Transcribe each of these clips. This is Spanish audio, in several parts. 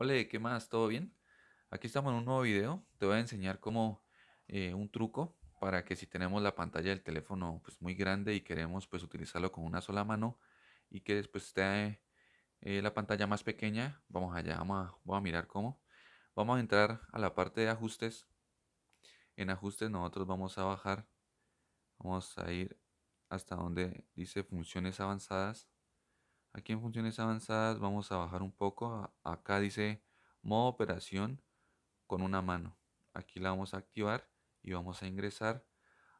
Hola, ¿qué más? ¿Todo bien? Aquí estamos en un nuevo video. Te voy a enseñar como eh, un truco para que si tenemos la pantalla del teléfono pues muy grande y queremos pues utilizarlo con una sola mano y que después esté eh, la pantalla más pequeña, vamos allá, vamos vamos a mirar cómo. Vamos a entrar a la parte de ajustes. En ajustes nosotros vamos a bajar, vamos a ir hasta donde dice funciones avanzadas Aquí en funciones avanzadas vamos a bajar un poco. Acá dice modo operación con una mano. Aquí la vamos a activar y vamos a ingresar.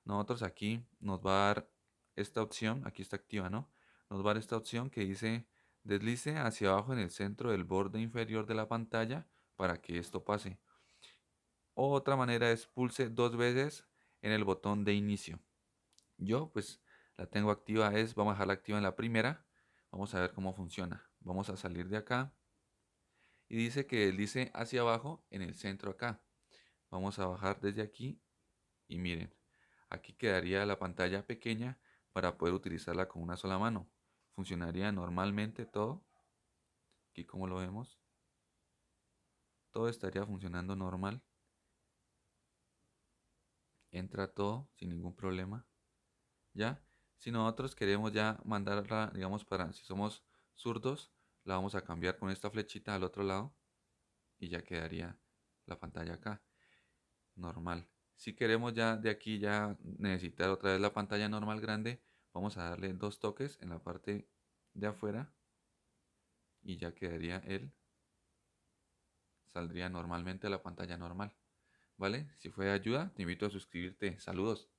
Nosotros aquí nos va a dar esta opción. Aquí está activa, ¿no? Nos va a dar esta opción que dice deslice hacia abajo en el centro del borde inferior de la pantalla para que esto pase. Otra manera es pulse dos veces en el botón de inicio. Yo pues la tengo activa es, vamos a dejarla activa en la primera Vamos a ver cómo funciona. Vamos a salir de acá. Y dice que dice hacia abajo en el centro acá. Vamos a bajar desde aquí y miren, aquí quedaría la pantalla pequeña para poder utilizarla con una sola mano. Funcionaría normalmente todo. Aquí como lo vemos. Todo estaría funcionando normal. Entra todo sin ningún problema. ¿Ya? Si nosotros queremos ya mandarla, digamos, para, si somos zurdos, la vamos a cambiar con esta flechita al otro lado y ya quedaría la pantalla acá, normal. Si queremos ya de aquí ya necesitar otra vez la pantalla normal grande, vamos a darle dos toques en la parte de afuera y ya quedaría el saldría normalmente a la pantalla normal. ¿Vale? Si fue de ayuda, te invito a suscribirte. Saludos.